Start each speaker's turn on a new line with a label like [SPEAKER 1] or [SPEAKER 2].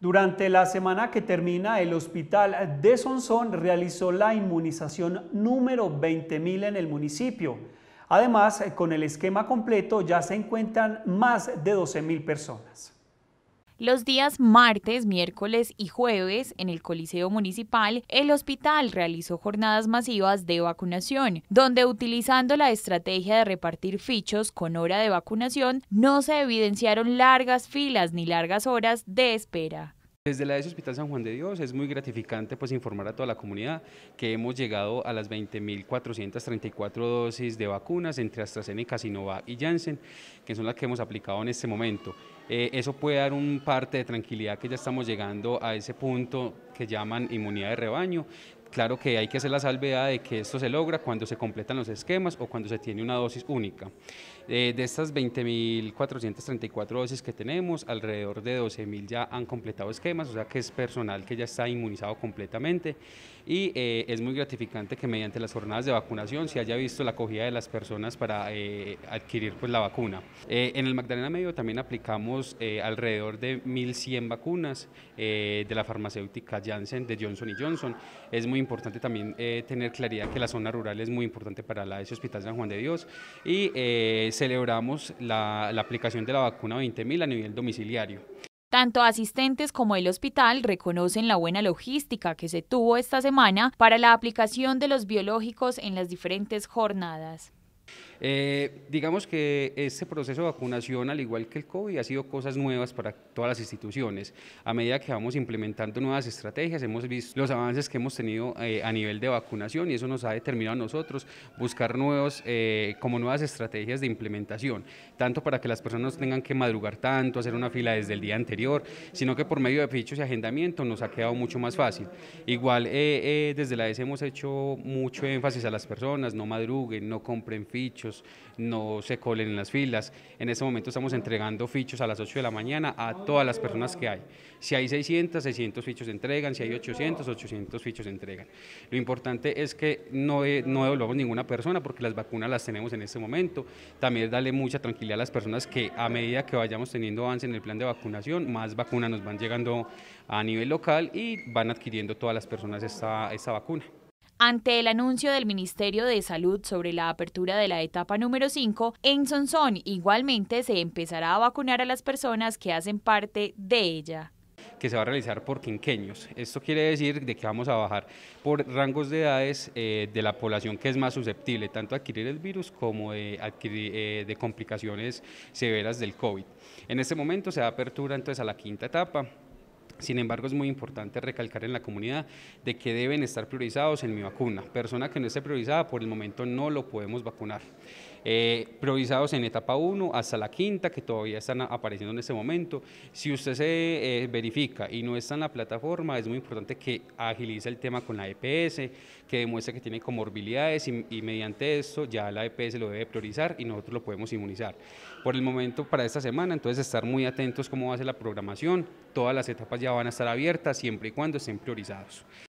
[SPEAKER 1] Durante la semana que termina, el hospital de Sonsón realizó la inmunización número 20.000 en el municipio. Además, con el esquema completo ya se encuentran más de 12.000 personas.
[SPEAKER 2] Los días martes, miércoles y jueves en el Coliseo Municipal, el hospital realizó jornadas masivas de vacunación, donde utilizando la estrategia de repartir fichos con hora de vacunación, no se evidenciaron largas filas ni largas horas de espera.
[SPEAKER 1] Desde la ES Hospital San Juan de Dios es muy gratificante pues informar a toda la comunidad que hemos llegado a las 20.434 dosis de vacunas entre AstraZeneca, Sinovac y Janssen, que son las que hemos aplicado en este momento. Eh, eso puede dar un parte de tranquilidad que ya estamos llegando a ese punto que llaman inmunidad de rebaño, Claro que hay que hacer la salvedad de que esto se logra cuando se completan los esquemas o cuando se tiene una dosis única. Eh, de estas 20.434 dosis que tenemos, alrededor de 12.000 ya han completado esquemas, o sea que es personal que ya está inmunizado completamente y eh, es muy gratificante que mediante las jornadas de vacunación se haya visto la acogida de las personas para eh, adquirir pues, la vacuna. en el Magdalena Medio también aplicamos alrededor de 1.100 vacunas de la farmacéutica Janssen de Johnson Johnson. Es muy importante también eh, tener claridad que la zona rural es muy importante para la ESE Hospital San Juan de Dios y eh, celebramos la aplicación de la vacuna 20.000 a nivel domiciliario.
[SPEAKER 2] Tanto asistentes como el hospital reconocen la buena logística que se tuvo esta semana para la aplicación de los biológicos en las diferentes jornadas.
[SPEAKER 1] Eh, digamos que este proceso de vacunación, al igual que el COVID, ha sido cosas nuevas para todas las instituciones. A medida que vamos implementando nuevas estrategias, hemos visto los avances que hemos tenido eh, a nivel de vacunación y eso nos ha determinado a nosotros buscar nuevos, eh, como nuevas estrategias de implementación, tanto para que las personas no tengan que madrugar tanto, hacer una fila desde el día anterior, sino que por medio de fichos y agendamiento nos ha quedado mucho más fácil. Igual desde la vez e hemos hecho mucho énfasis a las personas, no madruguen, no compren fichas fichos, no se colen en las filas. En este momento estamos entregando fichos a las 8 de la mañana a todas las personas que hay. Si hay 600, 600 fichos se entregan, si hay 800, 800 fichos se entregan. Lo importante es que no, eh, no devolvamos ninguna persona porque las vacunas las tenemos en este momento. También darle mucha tranquilidad a las personas que a medida que vayamos teniendo avance en el plan de vacunación, más vacunas nos van llegando a nivel local y van adquiriendo todas las personas esta, esta vacuna
[SPEAKER 2] ante el anuncio del Ministerio de Salud sobre la apertura de la etapa número 5, en Sonsón igualmente se empezará a vacunar a las personas que hacen parte de ella
[SPEAKER 1] que se va a realizar por quinqueños. Esto quiere decir de que vamos a bajar por rangos de edades eh, de la población que es más susceptible tanto a adquirir el virus como adquirir, eh, de complicaciones severas del COVID. En este momento se da apertura entonces a la quinta etapa sin embargo, es muy importante recalcar en la comunidad de que deben estar priorizados en mi vacuna. Persona que no esté priorizada, por el momento no lo podemos vacunar. Eh, priorizados en etapa 1 hasta la quinta, que todavía están apareciendo en este momento. Si usted se eh, verifica y no está en la plataforma, es muy importante que agilice el tema con la EPS, que demuestre que tiene comorbilidades y, mediante esto ya la EPS lo debe priorizar y nosotros lo podemos inmunizar. Por el momento, para esta semana, entonces estar muy atentos cómo va a ser la programación, todas las etapas ya van a estar abiertas siempre y cuando estén priorizados.